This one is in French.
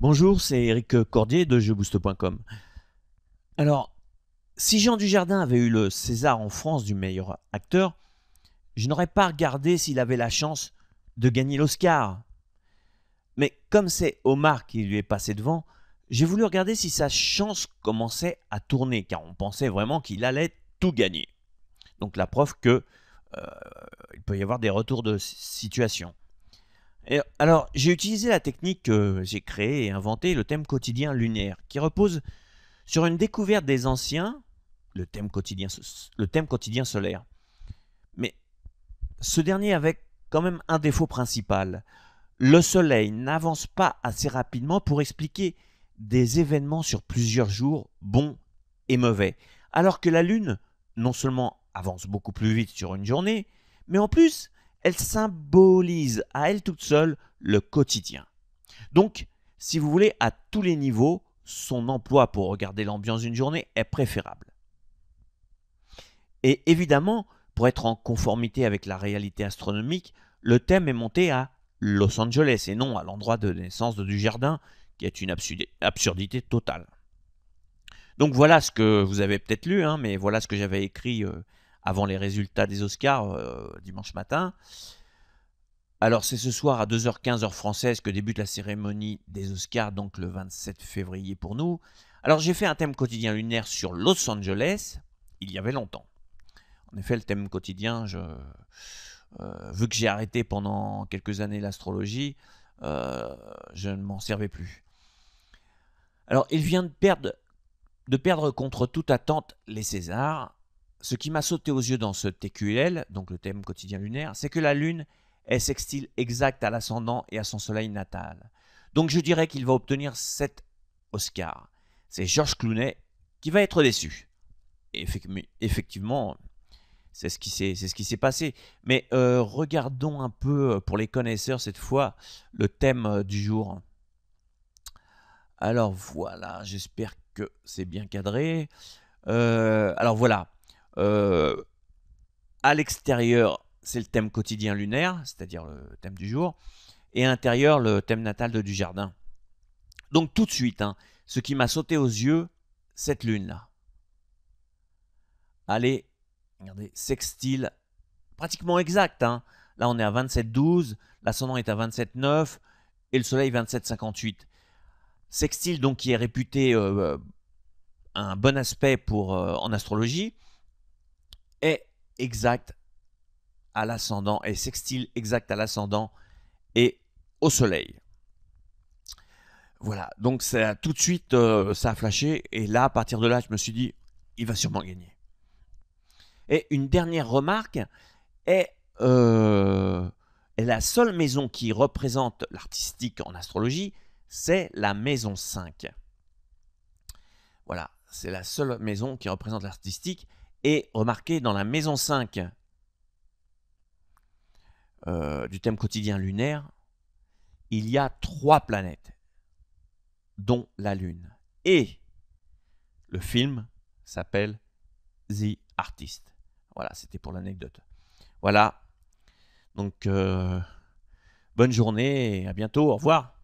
Bonjour, c'est Eric Cordier de jeuxboost.com. Alors, si Jean Dujardin avait eu le César en France du meilleur acteur, je n'aurais pas regardé s'il avait la chance de gagner l'Oscar. Mais comme c'est Omar qui lui est passé devant, j'ai voulu regarder si sa chance commençait à tourner, car on pensait vraiment qu'il allait tout gagner. Donc la preuve que euh, il peut y avoir des retours de situation alors, j'ai utilisé la technique que j'ai créée et inventée, le thème quotidien lunaire, qui repose sur une découverte des anciens, le thème quotidien, le thème quotidien solaire. Mais ce dernier avait quand même un défaut principal. Le Soleil n'avance pas assez rapidement pour expliquer des événements sur plusieurs jours, bons et mauvais, alors que la Lune, non seulement avance beaucoup plus vite sur une journée, mais en plus, elle symbolise à elle toute seule le quotidien. Donc, si vous voulez, à tous les niveaux, son emploi pour regarder l'ambiance d'une journée est préférable. Et évidemment, pour être en conformité avec la réalité astronomique, le thème est monté à Los Angeles et non à l'endroit de naissance du jardin, qui est une absurdité totale. Donc voilà ce que vous avez peut-être lu, hein, mais voilà ce que j'avais écrit euh, avant les résultats des Oscars euh, dimanche matin. Alors c'est ce soir à 2h15 heure française que débute la cérémonie des Oscars, donc le 27 février pour nous. Alors j'ai fait un thème quotidien lunaire sur Los Angeles il y avait longtemps. En effet, le thème quotidien, je, euh, vu que j'ai arrêté pendant quelques années l'astrologie, euh, je ne m'en servais plus. Alors il vient de perdre, de perdre contre toute attente les Césars ce qui m'a sauté aux yeux dans ce TQL, donc le thème quotidien lunaire, c'est que la Lune est sextile exact à l'ascendant et à son soleil natal. Donc je dirais qu'il va obtenir cet Oscar. C'est Georges Clooney qui va être déçu. effectivement, c'est ce qui s'est, passé. Mais euh, regardons un peu, euh, pour les connaisseurs cette fois, le thème euh, du jour. Alors voilà, j'espère que c'est bien cadré. alors voilà, euh, à l'extérieur, c'est le thème quotidien lunaire, c'est-à-dire le thème du jour, et à l'intérieur, le thème natal de jardin. Donc tout de suite, hein, ce qui m'a sauté aux yeux, cette lune-là. Allez, regardez, sextile, pratiquement exact. Hein. Là, on est à 27,12, l'ascendant est à 27,9 et le soleil 27,58. Sextile, donc, qui est réputé euh, euh, un bon aspect pour, en astrologie exact à l'ascendant et sextile exact à l'ascendant et au soleil. Voilà, donc ça, tout de suite, euh, ça a flashé. Et là, à partir de là, je me suis dit, il va sûrement gagner. Et une dernière remarque est, euh, est la seule maison qui représente l'artistique en astrologie, c'est la maison 5. Voilà, c'est la seule maison qui représente l'artistique. Et remarquez, dans la maison 5 euh, du thème quotidien lunaire, il y a trois planètes, dont la Lune. Et le film s'appelle The Artist. Voilà, c'était pour l'anecdote. Voilà. Donc, euh, bonne journée et à bientôt. Au revoir.